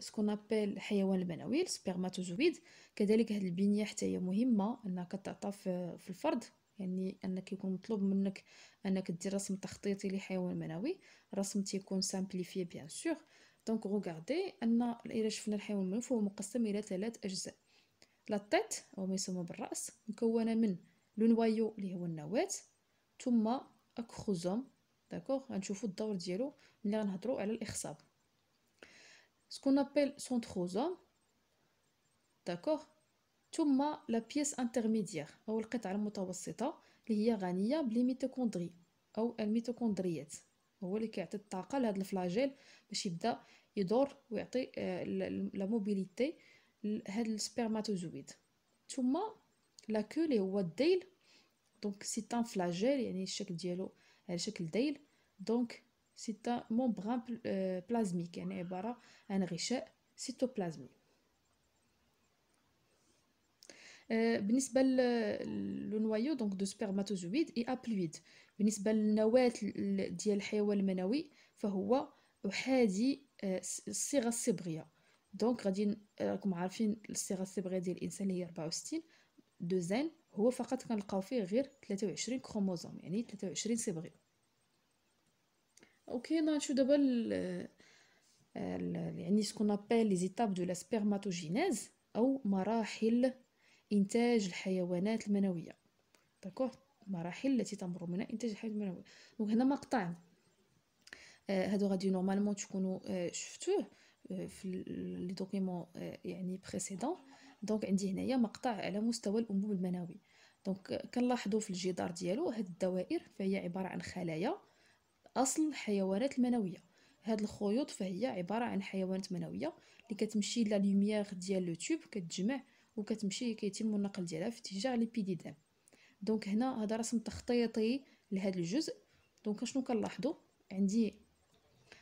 سكون ابل حيوان المنوي السبيرماتوزويد كذلك هذه البنيه حتى هي مهمه انها كتعطى في الفرد يعني انك يكون مطلوب منك انك دير رسم تخطيطي لحيوان منوي رسم تيكون سامبليفي بيان سور دونك غوغاردي ان الا شفنا الحيوان المنوي فهو مقسم الى ثلاث اجزاء لا تيت او ما يسمى بالراس مكونه من لو نوايو اللي هو النواه ثم اكروزوم داكوغ غنشوفوا الدور ديالو ملي غنهضروا على الاخصاب ce qu'on appelle centrosome d'accord ثم لا بيس انترميديير او القطعه المتوسطه اللي هي غنيه بالميتوكوندري او الميتوكوندريات هو اللي كيعطي الطاقه لهذا الفلاجيل باش يبدا يدور ويعطي لا موبيليتي لهذا السبرماتوزويد ثم لا كو اللي هو الديل دونك سي ان فلاجيل يعني الشكل ديالو على شكل ديل دونك c'est un membrane euh, plasmique يعني عبارة عن غشاء سيتوبلازمي بالنسبة للنوايو دونك دو سبيرماتوزويد اي ابلويد بالنسبة للنواة ديال الحيوان المنوي فهو أحادي آه، الصيغة الصبغية دونك غادي آه، راكم عارفين الصيغة الصبغية ديال الإنسان هي 64 دو زين هو فقط كنلقاو فيه غير 23 كروموزوم يعني 23 صبغي اوكي نمشيو دابا يعني سكون ابيل لي زيتاب دو لا سبيرماتوجينيز او مراحل انتاج الحيوانات المنويه داكوغ المراحل التي تمر منها انتاج الحيوانات المنويه دونك هنا مقطع euh, هادو غادي نورمالمون تكونوا euh, شفتوه euh, في لي دوكيمون يعني بريسيدون دونك عندي هنايا مقطع على مستوى الانبوب المنوي دونك كنلاحظوا في الجدار ديالو هاد الدوائر فهي عباره عن خلايا أصل الحيوانات المنوية هاد الخيوط فهي عبارة عن حيوانات منوية اللي كتمشي لا لوميير ديال لو تيوب كتجمع وكتمشي كيتم النقل ديالها في اتجاه ليبيديدام دونك هنا هذا رسم تخطيطي لهاد الجزء دونك شنو كنلاحظوا عندي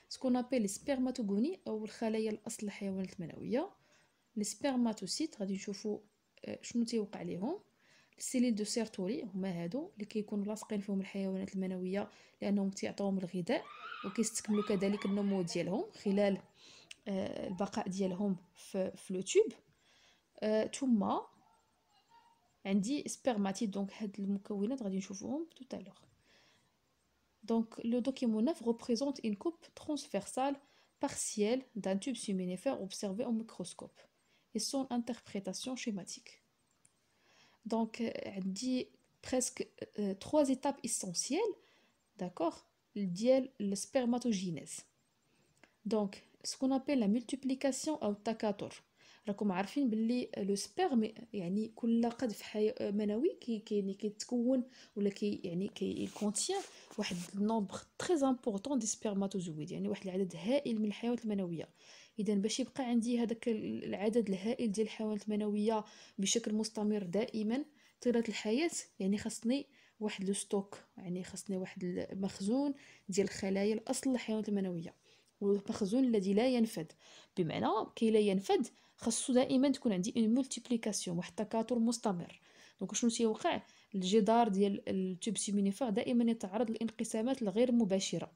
سكون ابيل سبيرماتوغوني او الخلايا الاصل الحيوانات المنويه لي سبيرماتوسيت غادي نشوفوا آه، شنو تيوقع ليهم السيلين دو سيرتولي هما هادو اللي كيكونوا لاصقين فيهم الحيوانات المنويه لانهم تيعطيوهم الغذاء وكيستكملوا كذلك النمو ديالهم خلال آه البقاء ديالهم في في لو تيوب ثم آه، عندي سبيرماتيد دونك هاد المكونات غادي نشوفوهم توتالوغ دونك لو Donc, le document 9 représente une coupe transversale partielle d'un tube subminifère observé au microscope et son interprétation schématique. Donc, عندي euh, presque euh, euh, trois étapes essentielles, d'accord ديال Donc, دونك qu'on appelle la multiplication او التكاثر راكم عارفين باللي لو سبيرم يعني كل قذف حي... منوي كي كي كيتكون ولا كي يعني كي كونتيان واحد النومبر تري امبورطون دي سبيرماتوزويد يعني واحد العدد هائل من الحيوانات المنويه اذا باش يبقى عندي هذاك العدد الهائل ديال الحيوانات المنويه بشكل مستمر دائما طيله الحياه يعني خاصني واحد لو ستوك يعني خاصني واحد المخزون ديال الخلايا الاصل الحيوانات المنويه والمخزون الذي لا ينفد بمعنى كي لا ينفد خاصو دائما تكون عندي اون مولتيبليكاسيون واحد التكاثر مستمر دونك شنو تيوقع الجدار ديال التوب سيمينيفير دائما يتعرض للانقسامات الغير مباشره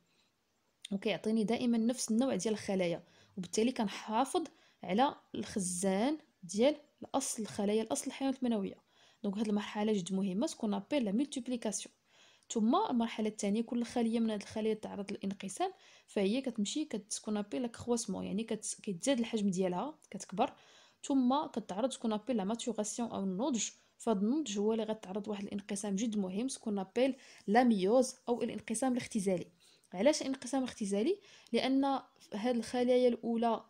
وكيعطيني دائما نفس النوع ديال الخلايا وبالتالي كنحافظ على الخزان ديال الاصل الخلايا الاصل الحيوانات المنويه دونك هاد المرحله جد مهمه سكون ابيل لا ملتيبليكاسيون ثم المرحله الثانيه كل خليه من هاد الخليه تعرض للانقسام فهي كتمشي كتكون ابيل كرواسمون يعني كتزاد كيتزاد الحجم ديالها كتكبر ثم كتعرض تكون ابيل لا ماتوراسيون او النضج فهاد النضج هو اللي غتعرض واحد الانقسام جد مهم سكون ابيل لا ميوز او الانقسام الاختزالي علاش انقسام اختزالي لان هاد الخلايا الاولى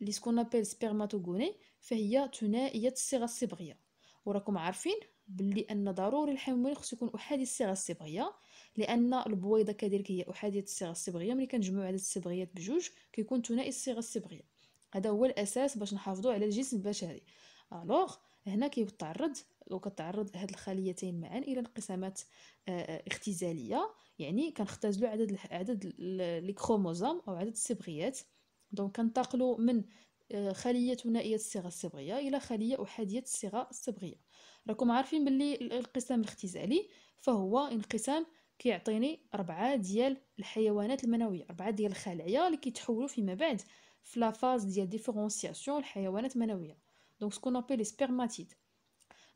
اللي سكون ابل سبيرماتوغوني فهي ثنائيه الصيغه الصبغيه وراكم عارفين بلي ان ضروري الحيواني خصو يكون احادي الصيغه الصبغيه لان البويضه كذلك هي احاديه الصيغه الصبغيه ملي كنجمعوا عدد الصبغيات بجوج كيكون ثنائي الصيغه الصبغيه هذا هو الاساس باش نحافظوا على الجسم البشري الوغ هنا كيتعرض وكتعرض هاد الخليتين معا الى انقسامات آه، آه، اختزاليه يعني كنختزلوا عدد عدد لي كروموزوم او عدد الصبغيات دونك كنتقلوا من آه، خليه ثنائيه الصيغه الصبغيه الى خليه احاديه الصيغه الصبغيه راكم عارفين باللي الانقسام الاختزالي فهو انقسام كيعطيني أربعة ديال الحيوانات المنوية أربعة ديال الخلايا اللي كيتحولوا فيما بعد في لافاز ديال ديفيرونسياسيون الحيوانات المنوية donc ce qu'on appelle les spermatides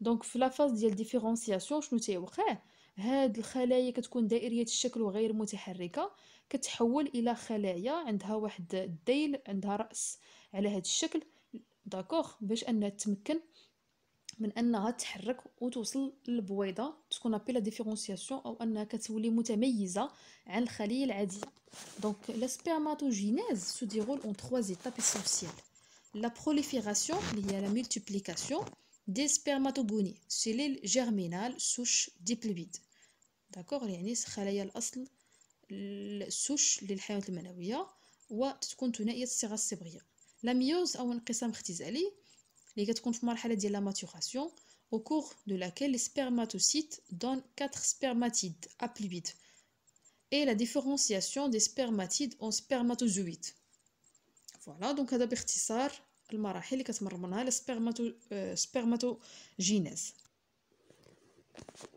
دونك في لا فاز ديال ديفيرونسياسيون شنو تيوقع هاد الخلايا كتكون دائريه الشكل وغير متحركه كتحول الى خلايا عندها واحد الديل عندها راس على هاد الشكل داكوغ باش انها تمكن من انها تحرك وتوصل للبويضه تكون ابيلا ديفيرونسياسيون او انها كتولي متميزه عن الخليه العاديه دونك لا سبيرماتوجينيز سو ديرول اون تخوا زيتاب اسونسييل la prolifération, liée à la multiplication des spermatogonies cellules germinales souches diploïdes. D'accord يعني خلايا الأصل السوش للحيوانات المنوية وتكون ثنائية الصيغة الصبغية لا أو اختزالي اللي كتكون في مرحلة ديال la maturation, au cours de laquelle les spermatocytes donnent 4 spermatides haploïdes et la différenciation des spermatides en spermatozoïdes. فوالا دونك هذا باختصار المراحل اللي كتمر منها السبيرماتو آه، جينيز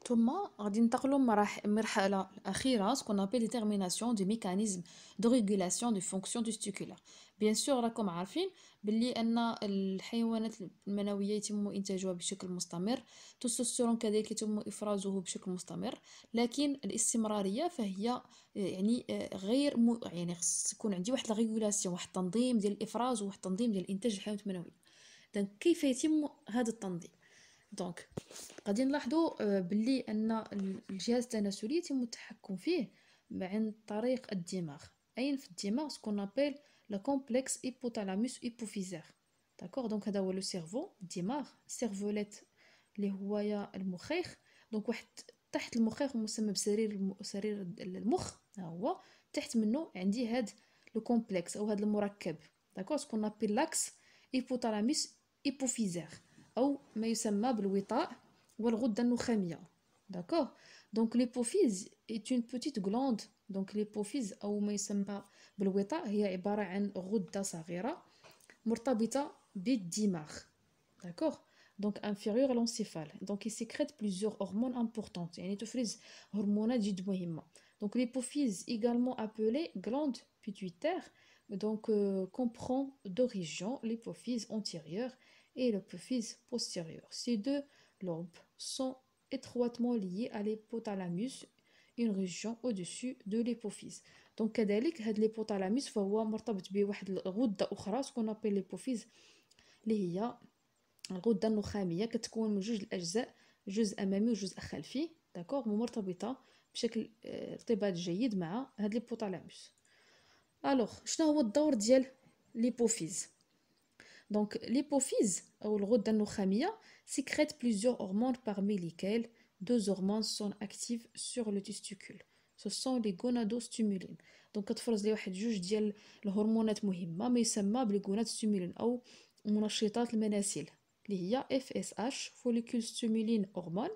ثم غادي ننتقلوا للمرحله الاخيره سكون ابي ديتيرميناسيون دي ميكانيزم دو ريغولاسيون دي فونكسيون تيستيكولار بيان سور راكم عارفين باللي ان الحيوانات المنويه يتم انتاجها بشكل مستمر التستوستيرون كذلك يتم افرازه بشكل مستمر لكن الاستمراريه فهي يعني غير م... يعني خص يكون عندي واحد الريغولاسيون واحد التنظيم ديال الافراز وواحد التنظيم ديال انتاج الحيوانات المنويه دونك كيف يتم هذا التنظيم دونك غادي نلاحظوا آه، باللي ان الجهاز التناسلي يتم التحكم فيه عن طريق الدماغ اين في الدماغ سكون نابيل le complexe hypothalamus-hypophysaire. D'accord Donc, le cerveau, dimar, cervelette, les royas, le moukhair. Donc, تحت المخيخ مسمى بسرير سرير المخ ها هو تحت منه عندي هاد لو كومبلكس او هاد المركب داكور لاكس ايبوتالاميس او ما يسمى بالوطاء دونك est une petite glande donc l'hypophyse او ما يسمى بالوطاء donc inférieur à l'encéphale. Donc il sécrète plusieurs hormones importantes. Donc l'hypophyse, également appelée glande pituitaire, euh, comprend deux régions, l'hypophyse antérieure et l'hypophyse postérieure. Ces deux lobes sont étroitement liées à l'hypothalamus, une région au-dessus de l'hypophyse. دونك كذلك هاد ليبوتالاميس فهو مرتبط بواحد الغده اخرى سكون ابيل ليبوفيز اللي هي الغده النخاميه كتكون من جوج الاجزاء جزء امامي وجزء خلفي داكوغ مرتبطه بشكل آه، ارتباط جيد مع هاد ليبوتالاموس الوغ شنو هو الدور ديال ليبوفيز دونك ليبوفيز او الغده النخاميه سيكريت بليزيور هرمون باغمي ليكيل دو هرمون سون اكتيف سور لو تيستيكول سو سون لي غونادو ستيمولين دونك كتفرز لي واحد جوج ديال الهرمونات مهمه ما يسمى بالغونات ستيمولين او منشطات المناسل اللي هي اف اس اش فوليكول ستيمولين هرمون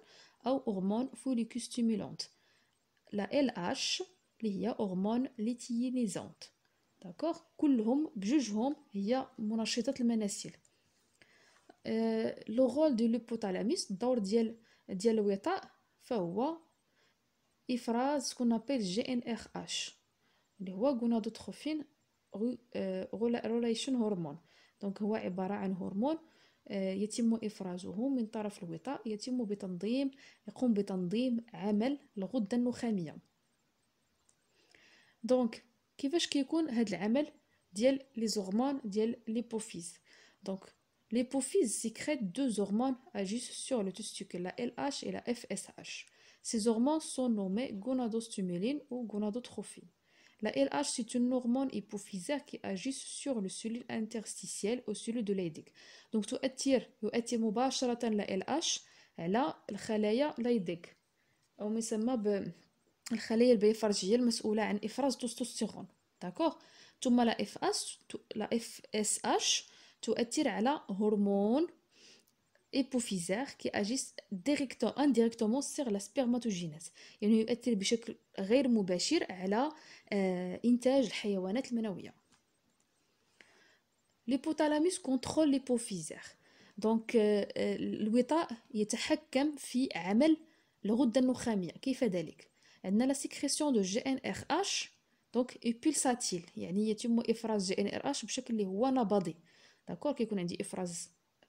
او هرمون فوليكول ستيمولانت لا ال اش اللي هي هرمون ليتيينيزونت داكوغ كلهم بجوجهم هي منشطات المناسل لو رول دو لوبوتالاميس الدور ديال ديال الوطاء فهو افراز كون ابيل جي ان اخ اش اللي هو غونادوتروفين رولايشن هرمون دونك هو عباره عن هرمون آه، يتم افرازه من طرف الوطاء يتم بتنظيم يقوم بتنظيم عمل الغده النخاميه دونك كيفاش كيكون هذا العمل ديال لي زغمون ديال ليبوفيز دونك ليبوفيز سيكريت دو زغمون اجيس سور لو تيستيكول لا ال اش و لا اف اس اش Ces hormones sont nommées gonadostuméline ou gonadotrophine. La LH, c'est une hormone hypophysaire qui agit sur le cellule interstitielle ou cellule de Leydig. Donc, tu attires, tu attires مباشرة la LH على الخلايا Leydig. أو ما يسمى بالخلايا البيفرجية المسؤولة عن إفراز تستوستيرون. داكوغ؟ ثم لا اف اس لا اف اس اش تؤثر على هرمون épophysaires qui agissent directement indirectement sur la spermatogénèse يعني يؤثر بشكل غير مباشر على آه، إنتاج الحيوانات المنوية ليبوتالاموس كونترول ليبوفيزير دونك الوطاء يتحكم في عمل الغدة النخامية كيف ذلك عندنا لا سيكريسيون دو جي ان ار اش دونك بولساتيل يعني يتم افراز جي ان ار اش بشكل اللي هو نبضي داكور كيكون عندي افراز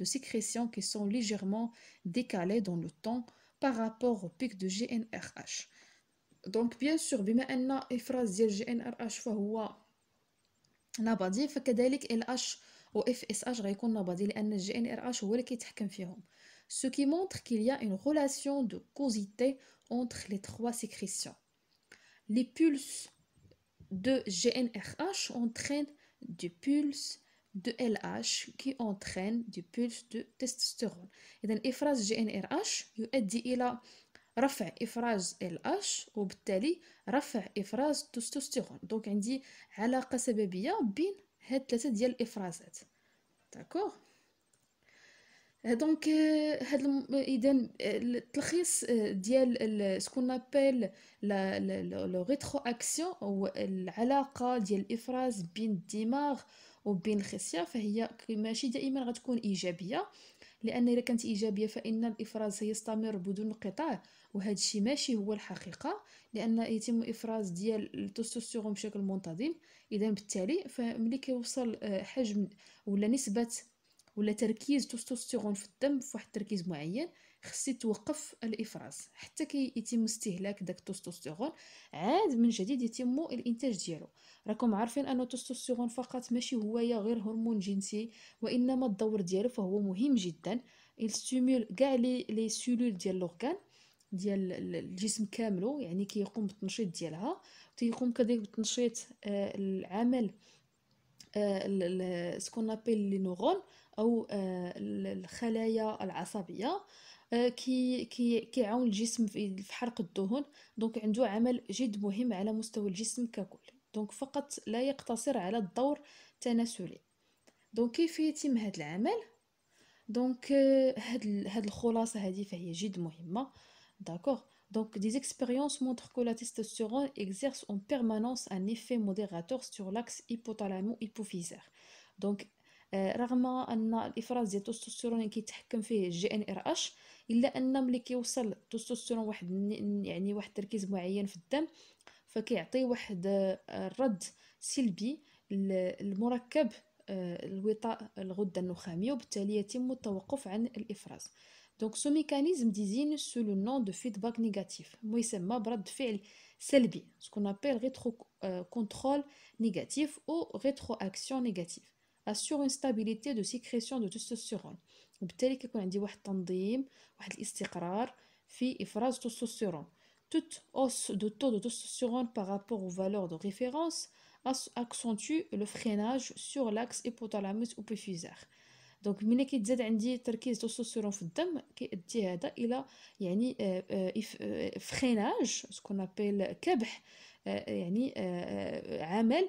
de sécrétions qui sont légèrement décalées dans le temps par rapport au pic de GNRH. Donc bien sûr, بما ان a ديال GnRH ان ار اش فهو نبضي فكذلك ال اش FSH, اف اس اش غيكون ce qui montre qu'il y a une relation de causalité entre les trois sécrétions les pulses de GNRH entraînent des pulses de LH qui entraîne du pulse de testostérone. إذا إفراز جي إن إر إش يؤدي إلى رفع إفراز LH وبالتالي رفع إفراز تستوستيرون دونك عندي علاقة سببية بين هاد ثلاثة ديال الإفرازات داكوغ دونك هاد اذا التلخيص ديال سكون نابيل لو ريترو اكسيون هو العلاقه ديال الافراز بين الدماغ وبين خصيه فهي ماشي دائما غتكون ايجابيه لان اذا كانت ايجابيه فان الافراز سيستمر بدون انقطاع وهذا الشيء ماشي هو الحقيقه لان يتم افراز ديال التستوستيرون بشكل منتظم اذا بالتالي فملي كيوصل آه، حجم ولا نسبه ولا تركيز التستوستيرون في الدم فواحد التركيز معين خصي توقف الافراز حتى كي يتم استهلاك داك التستوستيرون عاد من جديد يتم الانتاج ديالو راكم عارفين ان التستوستيرون فقط ماشي هوايه غير هرمون جنسي وانما الدور ديالو فهو مهم جدا يستيمول كاع لي لي سيلول ديال لوكان ديال الجسم كامل يعني كيقوم كي بالتنشيط ديالها تيقوم كذلك بالتنشيط آه، العمل آه سكون ابيل لي نورون او آه، الخلايا العصبيه آه، كي كي كيعاون الجسم في حرق الدهون دونك عنده عمل جد مهم على مستوى الجسم ككل دونك فقط لا يقتصر على الدور التناسلي دونك كيف يتم هذا العمل دونك آه، هاد هاد الخلاصه هذه فهي جد مهمه داكوغ دونك دي زيكسبيريونس مونتر كو لا تيستوستيرون اكزيرس اون بيرمانونس ان ايفي موديراتور سور لاكس هيبوتالامو هيبوفيزير دونك آه، رغم ان الافراز ديال التستوستيرون كيتحكم فيه الجي ان ار اش الا ان ملي كيوصل التستوستيرون واحد يعني واحد التركيز معين في الدم فكيعطي واحد الرد آه، سلبي للمركب آه، الوطاء الغده النخاميه وبالتالي يتم التوقف عن الافراز دونك سو ميكانيزم ديزين سو لو نون دو فيدباك نيجاتيف ميسمى برد فعل سلبي سكون ابيل ريترو كونترول نيجاتيف او ريترو اكسيون نيجاتيف اسيغ اون ستابيليتي دو سيكريسيون دو تستوستيرون وبالتالي كيكون عندي واحد التنظيم واحد الاستقرار في افراز التستوستيرون toute hausse de taux de testostérone par rapport aux valeurs de référence accentue le freinage sur l'axe hypothalamus hypophysaire دونك ملي كيتزاد عندي تركيز تستوستيرون في الدم كيؤدي هذا الى يعني فريناج سكون ابيل كبح آه، آه، يعني آه، عمل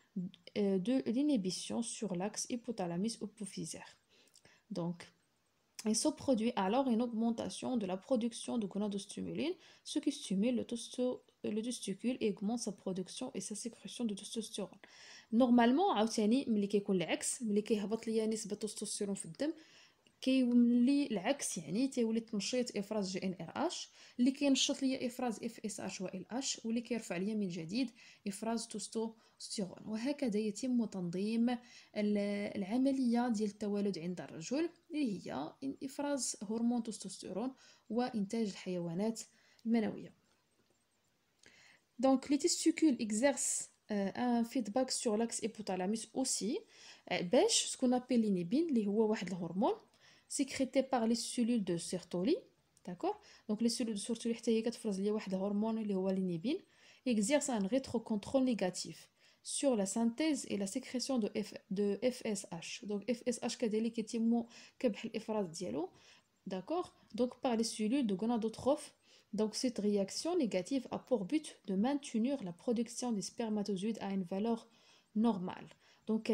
Euh, de l'inhibition sur l'axe hypothalamus-hypophysaire. Donc, il se produit alors une augmentation de la production de gonadostimuline, ce qui stimule le, testicule et augmente sa production et sa sécrétion de testostérone. Normalement, a ملي كيكون العكس ملي كيهبط ليا نسبة التستوستيرون في الدم كيولي العكس يعني تيولي تنشيط افراز جي ان ار اش اللي كينشط ليا افراز اف اس اش و ال اش واللي كيرفع ليا من جديد افراز توستوستيرون وهكذا يتم تنظيم العمليه ديال التوالد عند الرجل اللي هي افراز هرمون توستوستيرون وانتاج الحيوانات المنويه دونك لي تيستيكول exercent ان فيدباك سور لاكس ايبوثالاموس اوسي باش سكون ابيل لينيبين اللي هو واحد الهرمون sécrétée par les cellules de Sertoli. D'accord Donc les cellules de Sertoli, il les un hormone, exerce un rétrocontrôle négatif sur la synthèse et la sécrétion de, de FSH. Donc FSH, qui est D'accord Donc par les cellules de gonadotrophes donc cette réaction négative a pour but de maintenir la production des spermatozoïdes à une valeur normale. Donc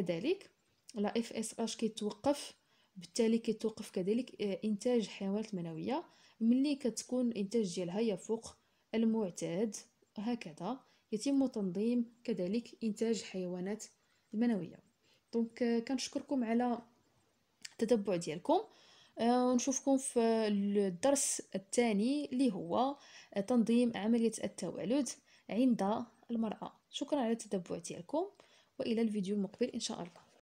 la FSH qui توقف بالتالي كيتوقف كذلك آه، انتاج الحيوانات المنويه ملي كتكون الانتاج ديالها يفوق المعتاد هكذا يتم تنظيم كذلك انتاج الحيوانات المنويه دونك آه، كنشكركم على التتبع ديالكم آه، ونشوفكم في الدرس الثاني اللي هو تنظيم عمليه التوالد عند المراه شكرا على التتبع ديالكم والى الفيديو المقبل ان شاء الله